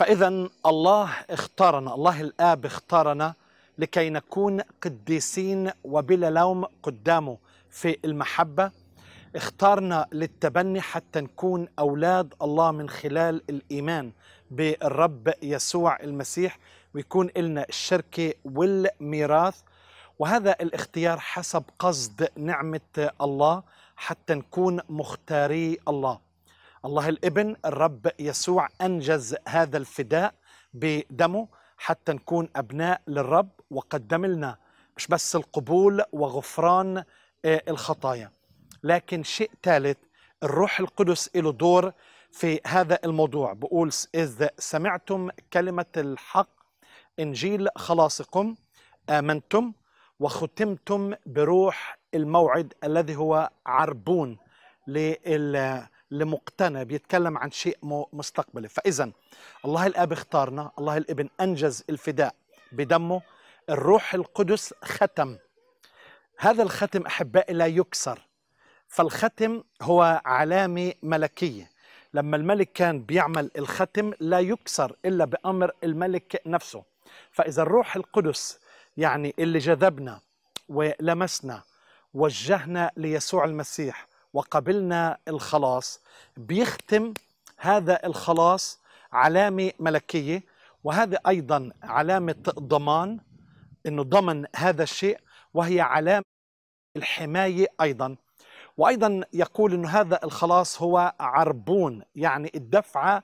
فإذا الله اختارنا الله الآب اختارنا لكي نكون قديسين وبلا لوم قدامه في المحبة اختارنا للتبني حتى نكون أولاد الله من خلال الإيمان بالرب يسوع المسيح ويكون لنا الشركة والميراث وهذا الاختيار حسب قصد نعمة الله حتى نكون مختاري الله الله الابن الرب يسوع أنجز هذا الفداء بدمه حتى نكون أبناء للرب وقدم لنا مش بس القبول وغفران آه، الخطايا لكن شيء ثالث الروح القدس له دور في هذا الموضوع بقول إذ سمعتم كلمة الحق إنجيل خلاصكم آمنتم وختمتم بروح الموعد الذي هو عربون لل لمقتنى بيتكلم عن شيء مستقبلي فإذا الله الآب اختارنا الله الابن أنجز الفداء بدمه الروح القدس ختم هذا الختم أحبائي لا يكسر فالختم هو علامة ملكية لما الملك كان بيعمل الختم لا يكسر إلا بأمر الملك نفسه فإذا الروح القدس يعني اللي جذبنا ولمسنا وجهنا ليسوع المسيح وقبلنا الخلاص بيختم هذا الخلاص علامة ملكية وهذا أيضا علامة ضمان أنه ضمن هذا الشيء وهي علامة الحماية أيضا وأيضا يقول أن هذا الخلاص هو عربون يعني الدفعة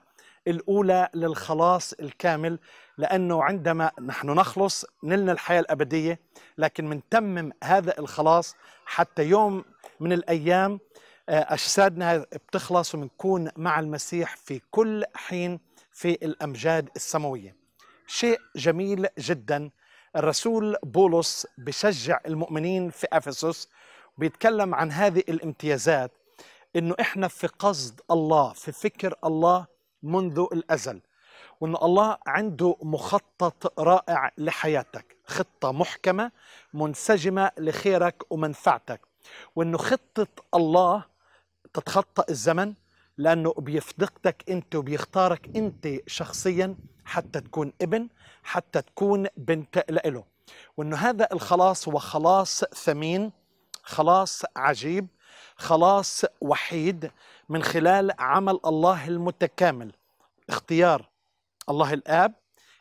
الأولى للخلاص الكامل لأنه عندما نحن نخلص نلنا الحياة الأبدية لكن منتمم هذا الخلاص حتى يوم من الأيام آه، أجسادنا بتخلص وبنكون مع المسيح في كل حين في الأمجاد السماوية شيء جميل جدا الرسول بولس بشجع المؤمنين في أفسس بيتكلم عن هذه الامتيازات انه احنا في قصد الله في فكر الله منذ الازل وان الله عنده مخطط رائع لحياتك خطه محكمه منسجمه لخيرك ومنفعتك وانه خطه الله تتخطى الزمن لانه بيفتقدك انت وبيختارك انت شخصيا حتى تكون ابن حتى تكون بنت لإله وانه هذا الخلاص هو خلاص ثمين خلاص عجيب خلاص وحيد من خلال عمل الله المتكامل اختيار الله الاب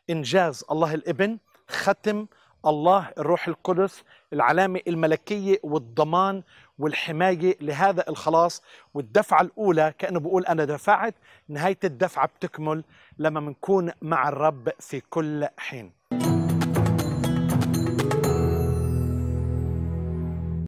انجاز الله الابن ختم الله الروح القدس العلامة الملكية والضمان والحماية لهذا الخلاص والدفعة الأولى كأنه بقول أنا دفعت نهاية الدفعة بتكمل لما منكون مع الرب في كل حين